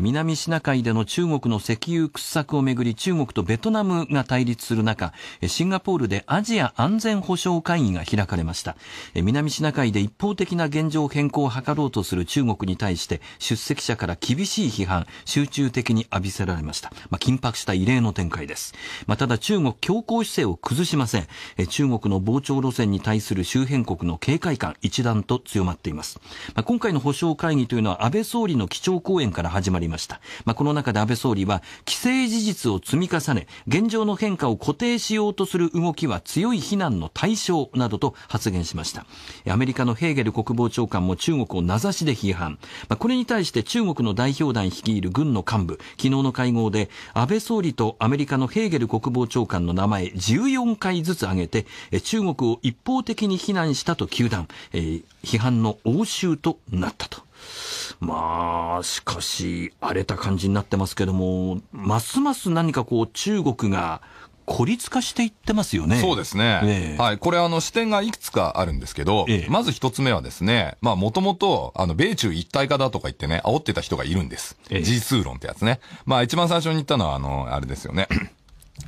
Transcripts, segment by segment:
南シナ海での中国の石油掘削をめぐり中国とベトナムが対立する中、シンガポールでアジア安全保障会議が開かれました。南シナ海で一方的な現状変更を図ろうとする中国に対して出席者から厳しい批判、集中的に浴びせられました。まあ、緊迫した異例の展開です。まあ、ただ中国強硬姿勢を崩しません。中国の膨張路線に対する周辺国の警戒感一段と強まっています。まあ、今回の保障会議というのは安倍総理の基調講演から始まりりました。まあ、この中で安倍総理は、既成事実を積み重ね、現状の変化を固定しようとする動きは強い非難の対象などと発言しました。アメリカのヘーゲル国防長官も中国を名指しで批判。まあ、これに対して中国の代表団率いる軍の幹部、昨日の会合で、安倍総理とアメリカのヘーゲル国防長官の名前14回ずつ挙げて、中国を一方的に非難したと糾弾、えー、批判の応酬となったと。まあ、しかし、荒れた感じになってますけども、ますます何かこう、中国が、孤立化していってますよね。そうですね。えー、はい。これ、あの、視点がいくつかあるんですけど、えー、まず一つ目はですね、まあ、もともと、あの、米中一体化だとか言ってね、煽ってた人がいるんです。えー、G2 論ってやつね。まあ、一番最初に言ったのは、あの、あれですよね。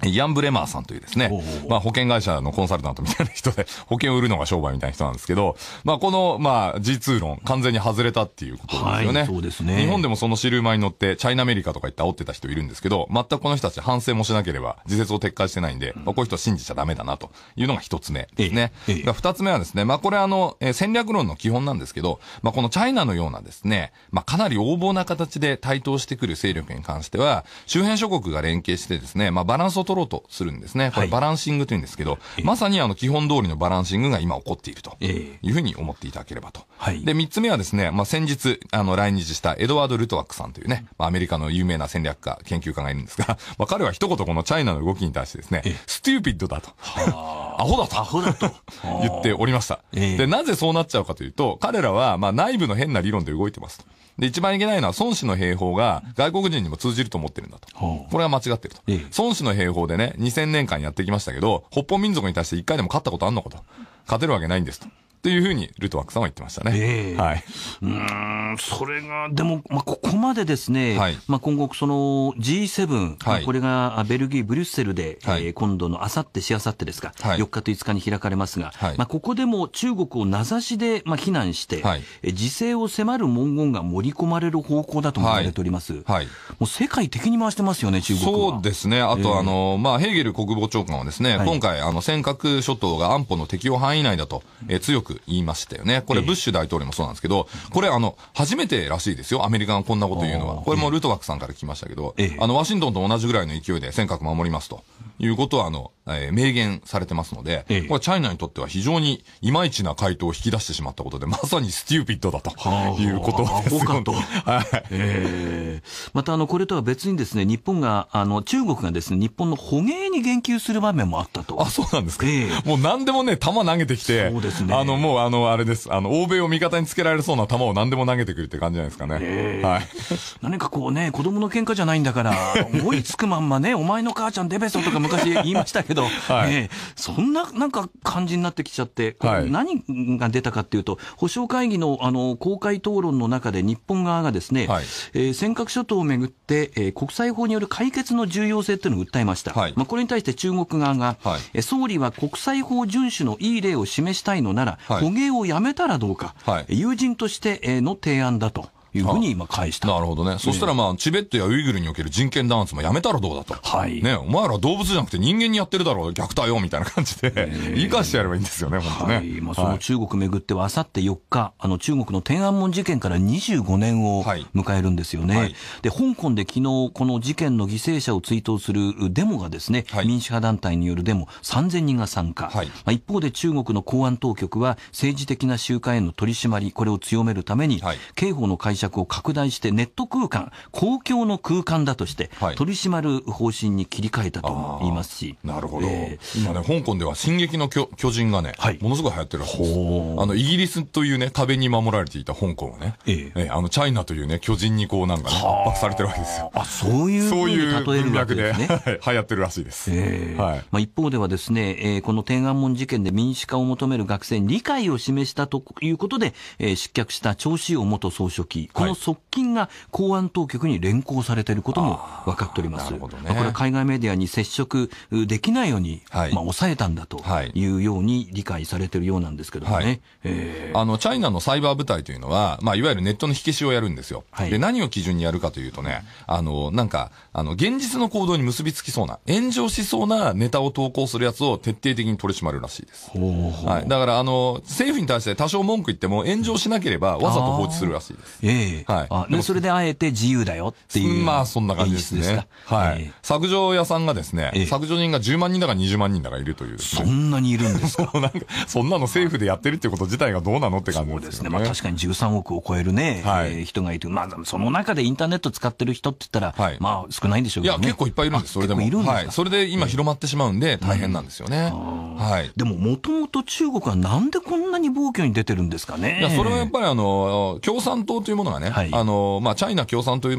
ヤンブレマーさんというですね、まあ保険会社のコンサルタントみたいな人で、保険を売るのが商売みたいな人なんですけど、まあこの、まあ G2 論、完全に外れたっていうことですよね。はい、そうですね。日本でもそのシルマに乗って、チャイナアメリカとか言って煽ってた人いるんですけど、全くこの人たち反省もしなければ、自説を撤回してないんで、まあこういう人は信じちゃダメだなというのが一つ目ですね。二つ目はですね、まあこれあの、えー、戦略論の基本なんですけど、まあこのチャイナのようなですね、まあかなり横暴な形で台頭してくる勢力に関しては、周辺諸国が連携してですね、まあバランススを取ろうとするんですね。これバランシングというんですけど、はい、まさにあの基本通りのバランシングが今起こっているというふうに思っていただければと。はい、で、三つ目はですね、まあ、先日、あの、来日したエドワード・ルトワックさんというね、まあ、アメリカの有名な戦略家、研究家がいるんですが、まあ、彼は一言このチャイナの動きに対してですね、ステューピッドだと。アホだと。アホだと。言っておりました。で、なぜそうなっちゃうかというと、彼らは、まあ、内部の変な理論で動いてますと。で、一番いけないのは、孫子の兵法が外国人にも通じると思ってるんだと。これは間違ってると。孫子の兵法でね、2000年間やってきましたけど、北方民族に対して一回でも勝ったことあんのかと。勝てるわけないんですと。というふうにルートワックさんは言ってましたね、えー、はい、うんそれが、でも、まあ、ここまでですね、はい、まあ、今後、その G7、はい、これがベルギー・ブリュッセルで、はい、えー、今度のあさって、しあさってですか、はい、4日と5日に開かれますが、はいまあ、ここでも中国を名指しで、まあ、非難して、はい、自制を迫る文言が盛り込まれる方向だと思言われております、はいもう世界的に回してますよね、中国そうですね、あと、えー、あのまあ、ヘーゲル国防長官はですね、はい、今回、あの尖閣諸島が安保の適用範囲内だと、えー、強く言いましたよね。これ、ブッシュ大統領もそうなんですけど、これ、あの、初めてらしいですよ。アメリカがこんなこと言うのは。これもルトワークさんから聞きましたけど、あの、ワシントンと同じぐらいの勢いで尖閣守りますということは、あの、えー、明言されてますので、ええ、これチャイナにとっては非常にいまいちな回答を引き出してしまったことで、まさにステューピッドだということですよ、ね、と。はい、えー、また、あの、これとは別にですね、日本が、あの、中国がですね、日本の捕鯨に言及する場面もあったと。あ、そうなんですか。えもう何でもね、球投げてきて、そうですね。あの、もう、あの、あれです。あの、欧米を味方につけられそうな球を何でも投げてくるって感じじゃないですかね。えー、はい。何かこうね、子供の喧嘩じゃないんだから、思いつくまんまね、お前の母ちゃんデベソとか昔言いましたけど、ど、はいえー、そんななんか感じになってきちゃって、何が出たかっていうと、保証会議のあの公開討論の中で日本側がですね、はい、えー、尖閣諸島をめぐって、えー、国際法による解決の重要性っていうのを訴えました。はい、まあ、これに対して中国側が、はい、総理は国際法遵守のいい例を示したいのなら、捕鯨をやめたらどうか、友人としての提案だと。いうふうに今返した。なるほどね。そしたらまあ、チベットやウイグルにおける人権弾圧もやめたらどうだと。はい。ね、お前ら動物じゃなくて人間にやってるだろう、虐待を、みたいな感じで、えー、言い返してやればいいんですよね、本当ね。はい。まあ、その中国めぐっては、あさって4日、あの、中国の天安門事件から25年を迎えるんですよね。はい、で、香港で昨日、この事件の犠牲者を追悼するデモがですね、はい、民主派団体によるデモ3000人が参加。はい。まあ、一方で中国の公安当局は、政治的な集会への取り締まり、これを強めるために、はい、刑法の解釈釈を拡大して、ネット空間、公共の空間だとして、取り締まる方針に切り替えたとも言いますし。なるほど、えー、今ね、香港では、進撃の巨人がね、はい、ものすごい流行ってるらしいです。あの、イギリスというね、壁に守られていた香港はね、えー、えー、あの、チャイナというね、巨人にこうなんかね、圧迫されてるわけですよ。あ、そういうそういう文脈で、ね、流行ってるらしいです。えー、はい。まあ、一方ではですね、えー、この天安門事件で民主化を求める学生に理解を示したということで、えー、失脚した張志陽元総書記この側近が公安当局に連行されていることも分かっております。ね、これは海外メディアに接触できないように、はい、まあ、抑えたんだというように理解されているようなんですけどね、えあのチャイナのサイバー部隊というのは、まあ、いわゆるネットの火消しをやるんですよ、はい、で何を基準にやるかというとね、あのなんかあの、現実の行動に結びつきそうな、炎上しそうなネタを投稿するやつを徹底的に取り締まるらしいです。ほうほうはい、だからあの、政府に対して多少文句言っても、炎上しなければわざと放置するらしいです。ええはいあでそれであえて自由だよっていう。まあ、そんな感じですね。はい、え削除屋さんがですね、え削除人が10万人だか20万人だかいるというそんなにいるんですか なんか、そんなの政府でやってるってこと自体がどうなのって感じそうですね、まあ、確かに13億を超えるね、はいえー人がいて、まあ、その中でインターネット使ってる人って言ったら、はいまあ、少ないんでしょういけど、や、結構いっぱいいるんです、それでも。結構いるんですかはい。それで今広まってしまうんで、大変なんですよね。はい。でも、もともと中国はなんでこんなに暴挙に出てるんですかね。いや、それはやっぱりあの、共産党というものはね、はい、あの、まあ、チャイナ共産党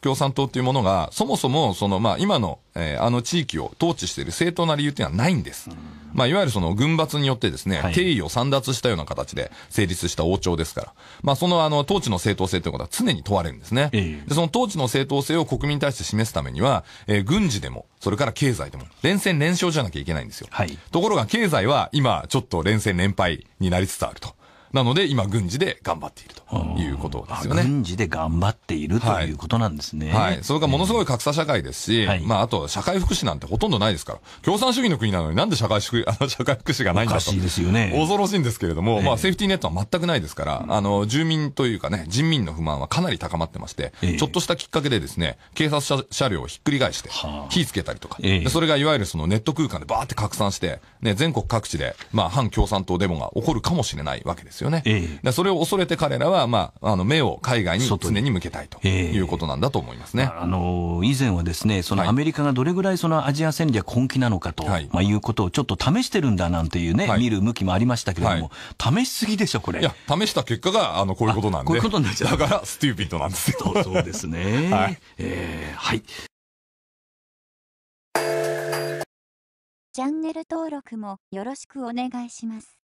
共産党というものが、そもそも、その、まあ、今の、えー、あの地域を統治している正当な理由というのはないんです。まあ、いわゆるその軍閥によってですね、はい、定位を散奪したような形で成立した王朝ですから、まあ、その、あの、統治の正当性ということは常に問われるんですね。で、その統治の正当性を国民に対して示すためには、えー、軍事でも、それから経済でも、連戦連勝じゃなきゃいけないんですよ。はい、ところが、経済は今、ちょっと連戦連敗になりつつあると。なので、今、軍事で頑張っているということですよね。軍事で頑張っているということなんですね。はい。それがものすごい格差社会ですし、まあ、あと、社会福祉なんてほとんどないですから、共産主義の国なのになんで社会福祉、あの、社会福祉がないんだと。恐ろしいですよね。恐ろしいんですけれども、まあ、セーフティーネットは全くないですから、あの、住民というかね、人民の不満はかなり高まってまして、ちょっとしたきっかけでですね、警察車車両をひっくり返して、火つけたりとか、それがいわゆるそのネット空間でバーって拡散して、ね、全国各地で、まあ、反共産党デモが起こるかもしれないわけですよ。よね。えそれを恐れて彼らは、まあ、あの目を海外に常に向けたいということなんだと思いますね、あの以前はですねそのアメリカがどれぐらいそのアジア戦略本気なのかと、はいまあ、いうことをちょっと試してるんだなんていうね、はい、見る向きもありましたけれども、はい、試しすぎでしょ、これ。いや、試した結果があのこういうことなんで、こういうことになっちゃうだから、スティーピッドなんですよ。そうそうですね、はいえーはい、チャンネル登録もよろしくお願いします。